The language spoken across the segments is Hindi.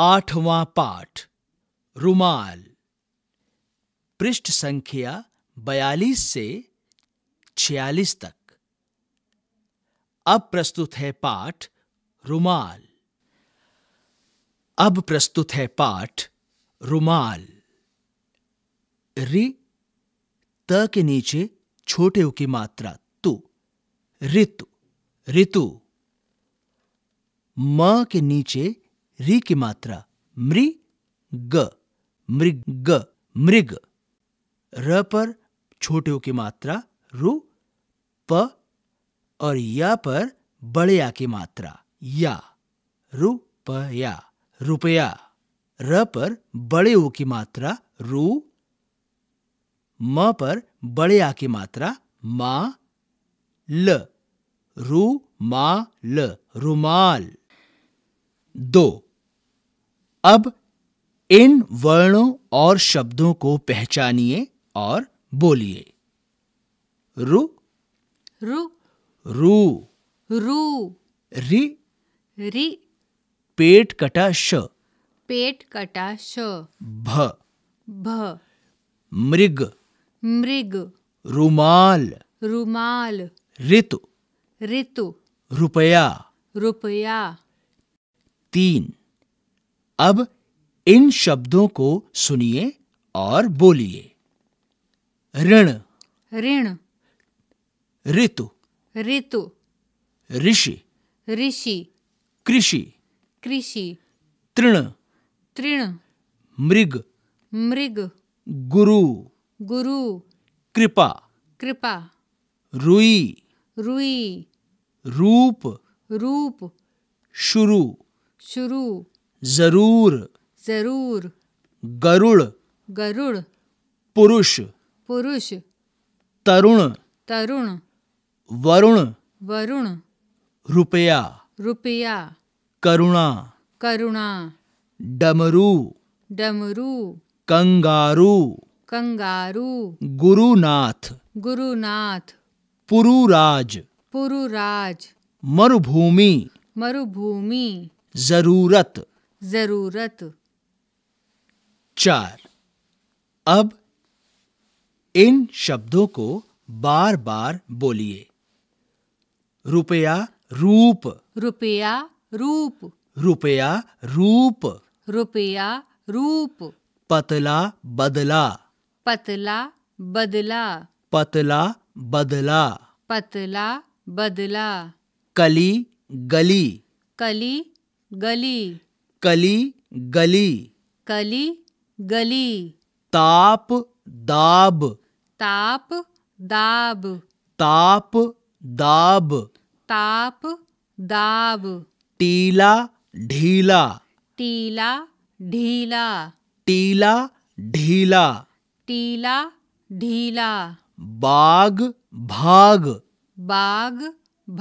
आठवां पाठ रुमाल पृष्ठ संख्या बयालीस से छियालीस तक अब प्रस्तुत है पाठ रुमाल अब प्रस्तुत है पाठ रुमाल रि त के नीचे छोटे उ की मात्रा तु ऋतु ऋतु म के नीचे री की मात्रा मृ ग मृग ग मृग र पर छोटे की मात्रा रु प और या पर बड़े या की मात्रा या प या रुपया र पर बड़े ओ की मात्रा रू म पर बड़े आ की मात्रा मा ल रु मा ल रुमाल दो अब इन वर्णों और शब्दों को पहचानिए और बोलिए रु रु रु रू रि रि पेट कटा श पेट कटा श भ भ मृग मृग रुमाल रुमाल ऋतु ऋतु रुपया रुपया तीन अब इन शब्दों को सुनिए और बोलिए ऋण ऋण ऋतु ऋतु ऋषि ऋषि कृषि कृषि तृण तृण मृग मृग गुरु गुरु कृपा कृपा रुई रुई रूप रूप शुरू शुरू जरूर जरूर गरुड़ गरुड़ पुरुष पुरुष तरुण तरुण वरुण वरुण रुपया रुपया करुणा करुणा डमरू डमरू कंगारू कंगारू गुरुनाथ गुरुनाथ पुरुराज पुरुराज मरुभूमि मरुभूमि जरूरत जरूरत चार अब इन शब्दों को बार बार बोलिए रुपया रूप रुपया रूप रुपया रूप रुपया रूप पतला बदला पतला बदला पतला बदला पतला बदला कली गली कली गली कली गली कली गली ताप दाब ताप दाब ताप दाब ताप दाब टीला ढीला टीला ढीला टीला ढीला टीला ढीला बाग भाग बाग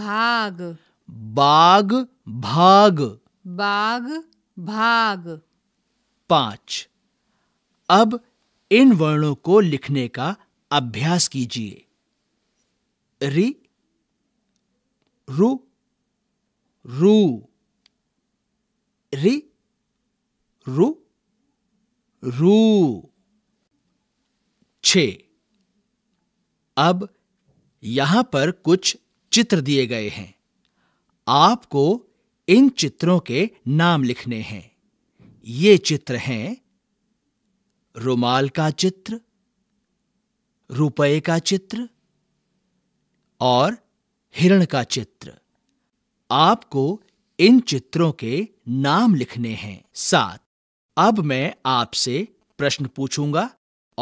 भाग बाग भाग बाग भाग पांच अब इन वर्णों को लिखने का अभ्यास कीजिए रि रु रू रि रु रू छ अब यहां पर कुछ चित्र दिए गए हैं आपको इन चित्रों के नाम लिखने हैं ये चित्र हैं रुमाल का चित्र रुपए का चित्र और हिरण का चित्र आपको इन चित्रों के नाम लिखने हैं साथ अब मैं आपसे प्रश्न पूछूंगा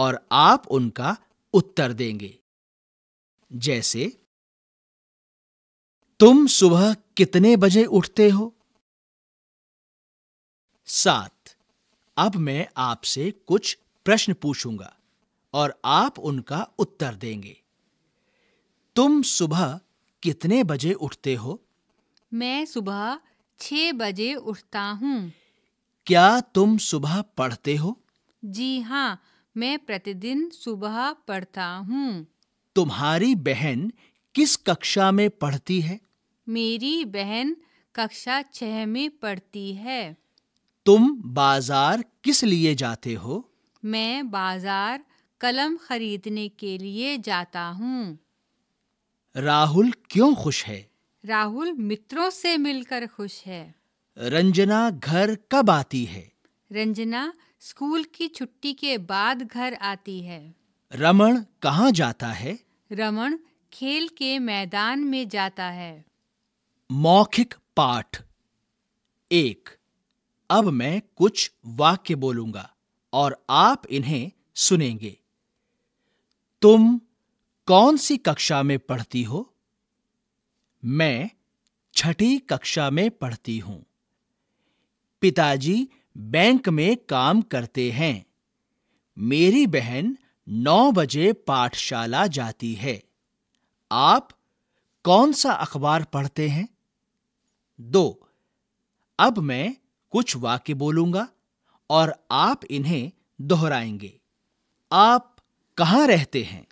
और आप उनका उत्तर देंगे जैसे तुम सुबह कितने बजे उठते हो सात अब मैं आपसे कुछ प्रश्न पूछूंगा और आप उनका उत्तर देंगे तुम सुबह कितने बजे उठते हो मैं सुबह छह बजे उठता हूँ क्या तुम सुबह पढ़ते हो जी हाँ मैं प्रतिदिन सुबह पढ़ता हूँ तुम्हारी बहन किस कक्षा में पढ़ती है मेरी बहन कक्षा छह में पढ़ती है तुम बाजार किस लिए जाते हो मैं बाजार कलम खरीदने के लिए जाता हूँ राहुल क्यों खुश है राहुल मित्रों से मिलकर खुश है रंजना घर कब आती है रंजना स्कूल की छुट्टी के बाद घर आती है रमन कहाँ जाता है रमन खेल के मैदान में जाता है मौखिक पाठ एक अब मैं कुछ वाक्य बोलूंगा और आप इन्हें सुनेंगे तुम कौन सी कक्षा में पढ़ती हो मैं छठी कक्षा में पढ़ती हूं पिताजी बैंक में काम करते हैं मेरी बहन नौ बजे पाठशाला जाती है आप कौन सा अखबार पढ़ते हैं दो अब मैं कुछ वाक्य बोलूंगा और आप इन्हें दोहराएंगे आप कहाँ रहते हैं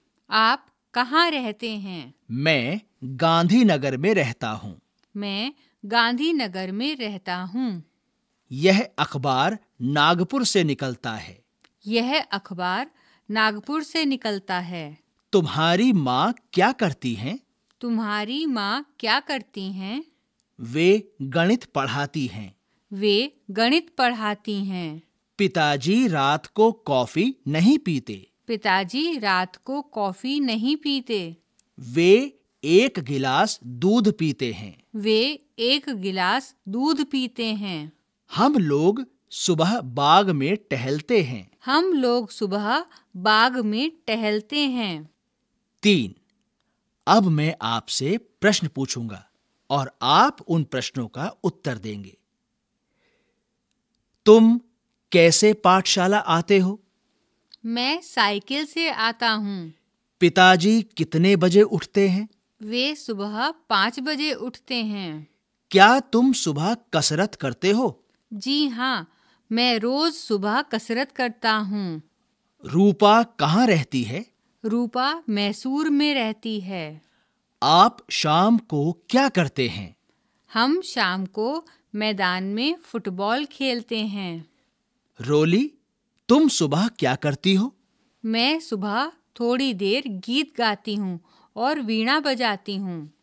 आप कहाँ रहते हैं मैं गांधीनगर में रहता हूँ मैं गांधीनगर में रहता हूँ यह अखबार नागपुर से निकलता है यह अखबार नागपुर से निकलता है तुम्हारी माँ क्या करती हैं तुम्हारी माँ क्या करती हैं वे गणित पढ़ाती हैं वे गणित पढ़ाती हैं पिताजी रात को कॉफी नहीं पीते पिताजी रात को कॉफी नहीं पीते वे एक गिलास दूध पीते हैं वे एक गिलास दूध पीते हैं हम लोग सुबह बाग में टहलते हैं हम लोग सुबह बाग में टहलते हैं तीन अब मैं आपसे प्रश्न पूछूंगा और आप उन प्रश्नों का उत्तर देंगे तुम कैसे पाठशाला आते हो मैं साइकिल से आता हूँ पिताजी कितने बजे उठते हैं वे सुबह पाँच बजे उठते हैं क्या तुम सुबह कसरत करते हो जी हाँ मैं रोज सुबह कसरत करता हूँ रूपा कहाँ रहती है रूपा मैसूर में रहती है आप शाम को क्या करते हैं हम शाम को मैदान में फुटबॉल खेलते हैं रोली तुम सुबह क्या करती हो मैं सुबह थोड़ी देर गीत गाती हूँ और वीणा बजाती हूँ